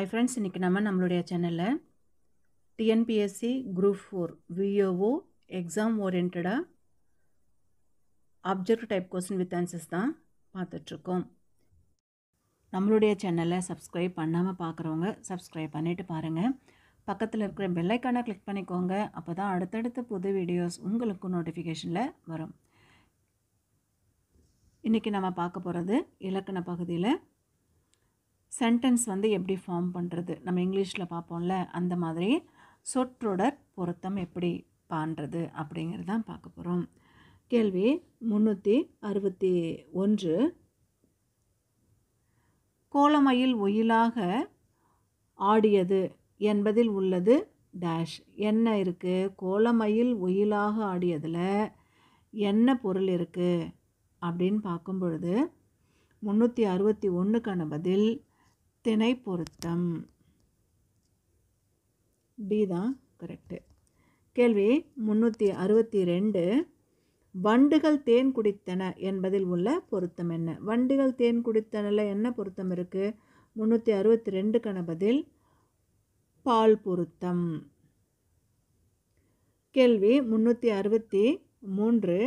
ஐ friends இன்றைக்கி நம்ம நம்மளுடைய சேனலில் TNPSC group four VAO exam ஓரியன்டாக object type question with answers தான் பார்த்துட்ருக்கோம் நம்மளுடைய சேனலை சப்ஸ்கிரைப் பண்ணாமல் பார்க்குறவங்க சப்ஸ்கிரைப் பண்ணிவிட்டு பாருங்கள் பக்கத்தில் இருக்கிற பெல்லைக்கானை கிளிக் பண்ணிக்கோங்க அப்போ தான் அடுத்தடுத்த புது வீடியோஸ் உங்களுக்கு நோட்டிஃபிகேஷனில் வரும் இன்றைக்கி நம்ம பார்க்க போகிறது இலக்கண பகுதியில் சென்டென்ஸ் வந்து எப்படி ஃபார்ம் பண்ணுறது நம்ம இங்கிலீஷில் பார்ப்போம்ல அந்த மாதிரி சொற்றொடர் பொருத்தம் எப்படி பண்ணுறது அப்படிங்கிறது தான் பார்க்க போகிறோம் கேள்வி முந்நூற்றி அறுபத்தி ஒன்று கோலமயில் ஒயிலாக ஆடியது என்பதில் உள்ளது டேஷ் என்ன இருக்குது கோலமையில் ஒயிலாக ஆடியதில் என்ன பொருள் இருக்குது அப்படின்னு பார்க்கும் பொழுது முந்நூற்றி அறுபத்தி ஒன்றுக்கான பதில் திணை பொருத்தம் டி தான் கரெக்டு கேள்வி முந்நூற்றி அறுபத்தி ரெண்டு வண்டுகள் தேன் குடித்தன என்பதில் உள்ள பொருத்தம் என்ன வண்டுகள் தேன் குடித்தனில் என்ன பொருத்தம் இருக்குது முந்நூற்றி அறுபத்தி ரெண்டுக்கான பதில் பால் பொருத்தம் கேள்வி முந்நூற்றி அறுபத்தி மூன்று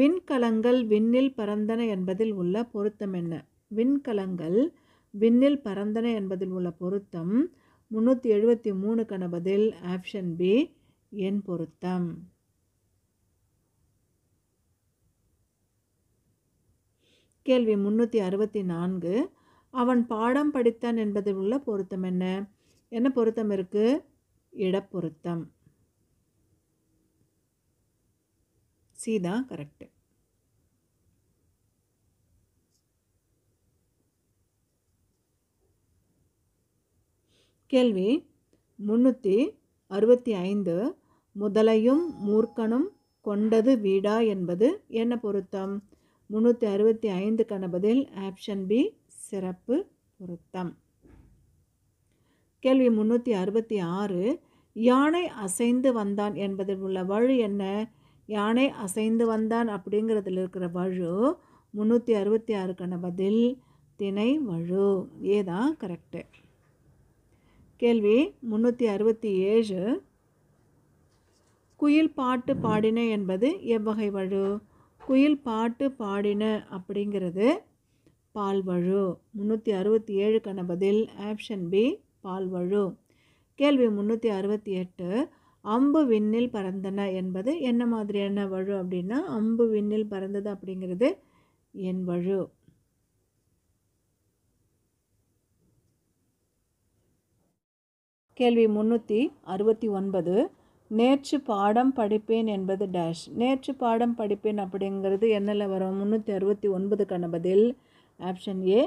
விண்கலங்கள் விண்ணில் பறந்தன என்பதில் உள்ள பொருத்தம் என்ன விண்கலங்கள் விண்ணில் பறந்தன என்பதில் உள்ள பொருத்தம் முந்நூற்றி எழுபத்தி மூணு பதில் ஆப்ஷன் பி என் பொருத்தம் கேள்வி முந்நூற்றி அறுபத்தி நான்கு அவன் பாடம் படித்தான் என்பதில் உள்ள பொருத்தம் என்ன என்ன பொருத்தம் இருக்குது இடப்பொருத்தம் சீதா கரெக்டு கேள்வி முன்னூற்றி அறுபத்தி ஐந்து முதலையும் மூர்க்கனும் கொண்டது வீடா என்பது என்ன பொருத்தம் முந்நூற்றி அறுபத்தி ஐந்துக்கான பதில் ஆப்ஷன் பி சிறப்பு பொருத்தம் கேள்வி முந்நூற்றி அறுபத்தி ஆறு யானை அசைந்து வந்தான் என்பதில் உள்ள வழு என்ன யானை அசைந்து வந்தான் அப்படிங்கிறதுல இருக்கிற வழு முந்நூற்றி அறுபத்தி ஆறுக்கான பதில் திணை வழு ஏதான் கரெக்டு கேள்வி முந்நூற்றி அறுபத்தி ஏழு குயில் பாட்டு பாடின என்பது எவ்வகை வழு குயில் பாட்டு பாடின அப்படிங்கிறது பால்வழு முந்நூற்றி அறுபத்தி ஏழுக்கான பதில் ஆப்ஷன் பி பால்வழு கேள்வி முந்நூற்றி அறுபத்தி எட்டு அம்பு விண்ணில் பறந்தன என்பது என்ன மாதிரியான வழு அப்படின்னா அம்பு விண்ணில் பறந்தது அப்படிங்கிறது என் வழு கேள்வி முந்நூற்றி அறுபத்தி ஒன்பது நேற்று பாடம் படிப்பேன் என்பது டேஷ் நேற்று பாடம் படிப்பேன் அப்படிங்கிறது என்னில் வரும் முந்நூற்றி அறுபத்தி ஒன்பதுக்கான பதில் ஆப்ஷன் ஏ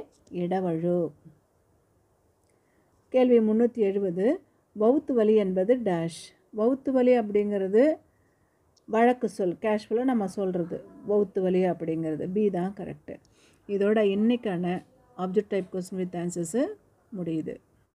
இடவழு கேள்வி முந்நூற்றி எழுபது வவுத்து வலி என்பது டேஷ் வவுத்து வலி அப்படிங்கிறது வழக்கு சொல் கேஷுவலாக நம்ம சொல்கிறது வவுத்து வலி அப்படிங்கிறது பி தான் கரெக்டு இதோட இன்றைக்கான object type question with answers முடியுது